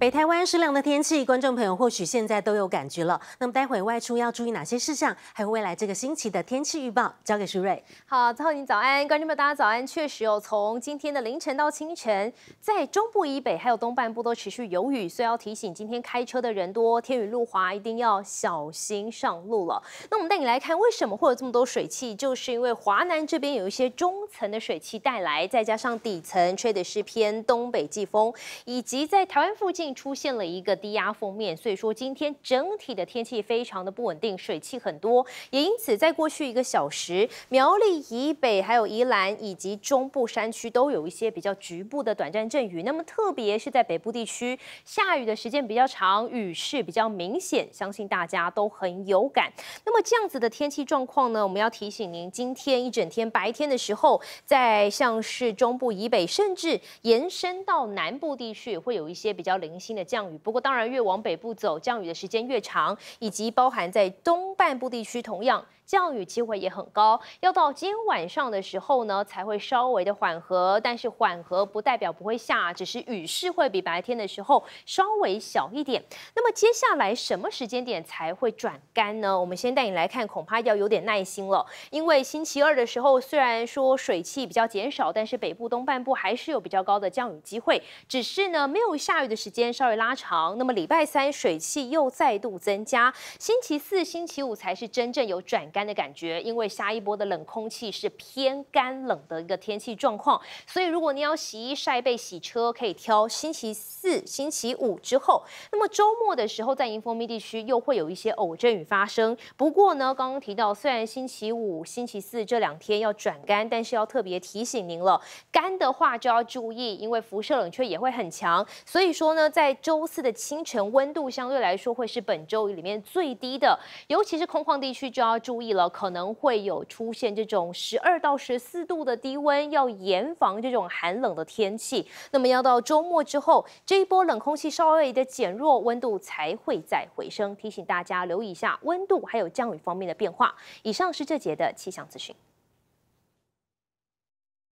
北台湾湿凉的天气，观众朋友或许现在都有感觉了。那么待会外出要注意哪些事项？还有未来这个星期的天气预报，交给舒瑞。好，最后您早安，观众朋友大家早安。确实哦，从今天的凌晨到清晨，在中部以北还有东半部都持续有雨，所以要提醒今天开车的人多，天雨路滑，一定要小心上路了。那我们带你来看为什么会有这么多水汽，就是因为华南这边有一些中层的水汽带来，再加上底层吹的是偏东北季风，以及在台湾附近。出现了一个低压封面，所以说今天整体的天气非常的不稳定，水汽很多，也因此在过去一个小时，苗栗以北还有宜兰以及中部山区都有一些比较局部的短暂阵雨。那么特别是在北部地区，下雨的时间比较长，雨势比较明显，相信大家都很有感。那么这样子的天气状况呢，我们要提醒您，今天一整天白天的时候，在像是中部以北，甚至延伸到南部地区，会有一些比较零。新的降雨，不过当然越往北部走，降雨的时间越长，以及包含在东半部地区同样。降雨机会也很高，要到今天晚上的时候呢才会稍微的缓和，但是缓和不代表不会下，只是雨势会比白天的时候稍微小一点。那么接下来什么时间点才会转干呢？我们先带你来看，恐怕要有点耐心了，因为星期二的时候虽然说水汽比较减少，但是北部东半部还是有比较高的降雨机会，只是呢没有下雨的时间稍微拉长。那么礼拜三水汽又再度增加，星期四、星期五才是真正有转干。的感觉，因为下一波的冷空气是偏干冷的一个天气状况，所以如果你要洗衣、晒被、洗车，可以挑星期四、星期五之后。那么周末的时候，在迎风密地区又会有一些偶阵雨发生。不过呢，刚刚提到，虽然星期五、星期四这两天要转干，但是要特别提醒您了，干的话就要注意，因为辐射冷却也会很强。所以说呢，在周四的清晨，温度相对来说会是本周里面最低的，尤其是空旷地区就要注意。了，可能会有出现这种十二到十四度的低温，要严防这种寒冷的天气。那么要到周末之后，这一波冷空气稍微的减弱，温度才会再回升。提醒大家留意一下温度还有降雨方面的变化。以上是这节的气象资讯。